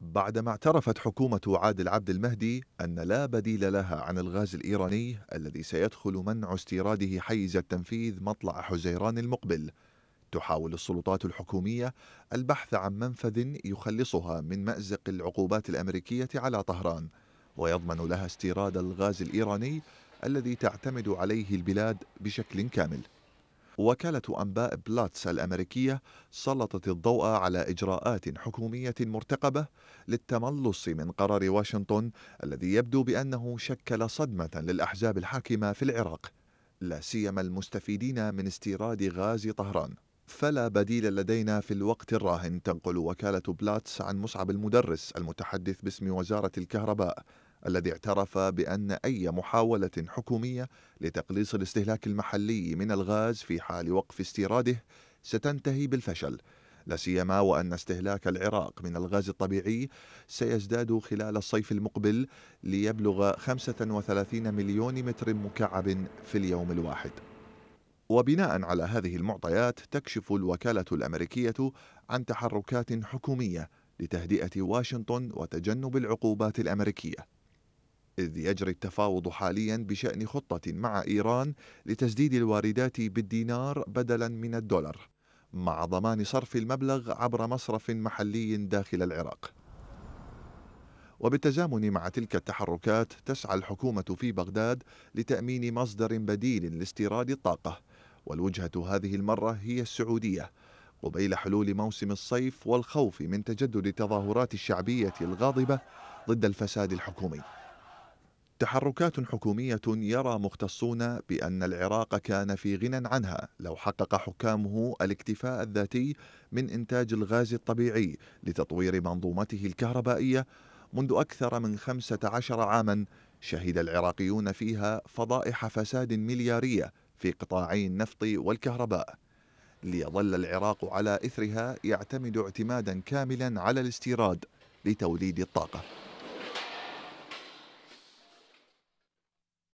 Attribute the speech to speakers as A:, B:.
A: بعدما اعترفت حكومة عادل عبد المهدي أن لا بديل لها عن الغاز الإيراني الذي سيدخل منع استيراده حيز التنفيذ مطلع حزيران المقبل تحاول السلطات الحكومية البحث عن منفذ يخلصها من مأزق العقوبات الأمريكية على طهران ويضمن لها استيراد الغاز الإيراني الذي تعتمد عليه البلاد بشكل كامل وكالة أنباء بلاتس الأمريكية سلطت الضوء على إجراءات حكومية مرتقبة للتملص من قرار واشنطن الذي يبدو بأنه شكل صدمة للأحزاب الحاكمة في العراق لا سيما المستفيدين من استيراد غاز طهران فلا بديل لدينا في الوقت الراهن تنقل وكالة بلاتس عن مصعب المدرس المتحدث باسم وزارة الكهرباء الذي اعترف بأن أي محاولة حكومية لتقليص الاستهلاك المحلي من الغاز في حال وقف استيراده ستنتهي بالفشل لا سيما وأن استهلاك العراق من الغاز الطبيعي سيزداد خلال الصيف المقبل ليبلغ 35 مليون متر مكعب في اليوم الواحد وبناء على هذه المعطيات تكشف الوكالة الأمريكية عن تحركات حكومية لتهدئة واشنطن وتجنب العقوبات الأمريكية إذ يجري التفاوض حاليا بشأن خطة مع إيران لتسديد الواردات بالدينار بدلا من الدولار مع ضمان صرف المبلغ عبر مصرف محلي داخل العراق وبالتزامن مع تلك التحركات تسعى الحكومة في بغداد لتأمين مصدر بديل لاستيراد الطاقة والوجهة هذه المرة هي السعودية قبيل حلول موسم الصيف والخوف من تجدد التظاهرات الشعبية الغاضبة ضد الفساد الحكومي تحركات حكومية يرى مختصون بأن العراق كان في غنى عنها لو حقق حكامه الاكتفاء الذاتي من إنتاج الغاز الطبيعي لتطوير منظومته الكهربائية منذ أكثر من 15 عاما شهد العراقيون فيها فضائح فساد مليارية في قطاعي النفط والكهرباء ليظل العراق على إثرها يعتمد اعتمادا كاملا على الاستيراد لتوليد الطاقة